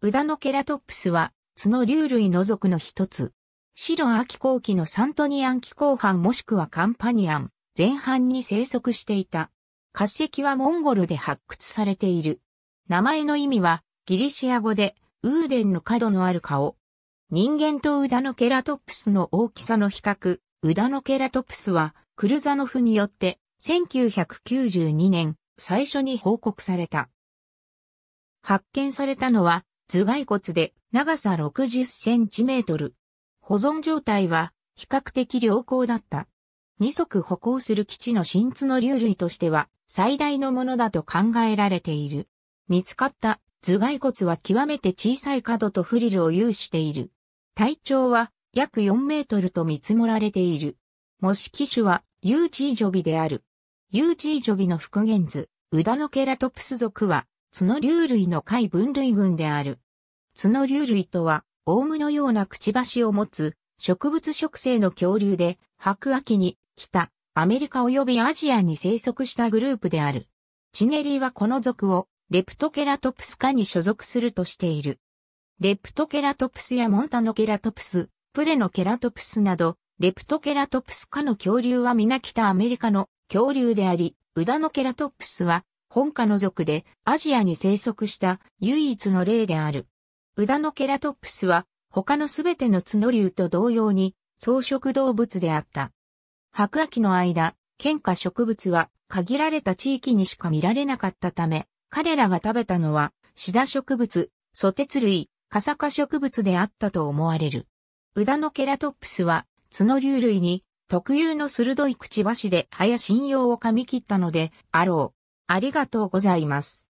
ウダノケラトップスは、角竜類の属の一つ。シロア後期のサントニアン気後半もしくはカンパニアン前半に生息していた。化石はモンゴルで発掘されている。名前の意味はギリシア語でウーデンの角のある顔。人間とウダノケラトップスの大きさの比較、ウダノケラトプスはクルザノフによって1992年最初に報告された。発見されたのは頭蓋骨で長さ60センチメートル。保存状態は比較的良好だった。二足歩行する基地の新津の流類としては最大のものだと考えられている。見つかった頭蓋骨は極めて小さい角とフリルを有している。体長は約4メートルと見積もられている。模式種はユーチージョビである。ユーチージョビの復元図、ウダノケラトプス属は角竜類の貝分類群である。角竜類とは、オウムのようなくちばしを持つ植物植生の恐竜で、白秋に北、アメリカ及びアジアに生息したグループである。チネリーはこの属をレプトケラトプス科に所属するとしている。レプトケラトプスやモンタノケラトプス、プレノケラトプスなど、レプトケラトプス科の恐竜は皆北アメリカの恐竜であり、ウダノケラトプスは本科の族でアジアに生息した唯一の例である。ウダノケラトプスは他のすべての角竜と同様に草食動物であった。白亜紀の間、喧嘩植物は限られた地域にしか見られなかったため、彼らが食べたのはシダ植物、ソテツ類、カサカ植物であったと思われる。ウダノケラトプスは角竜類に特有の鋭いくちばしで葉や信用を噛み切ったのであろう。ありがとうございます。